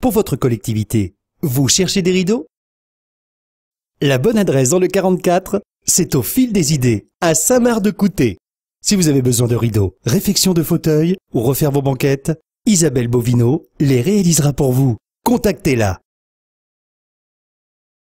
Pour votre collectivité, vous cherchez des rideaux La bonne adresse dans le 44, c'est au fil des idées, à Saint-Marc-de-Couté. Si vous avez besoin de rideaux, réfection de fauteuils ou refaire vos banquettes, Isabelle Bovino les réalisera pour vous. Contactez-la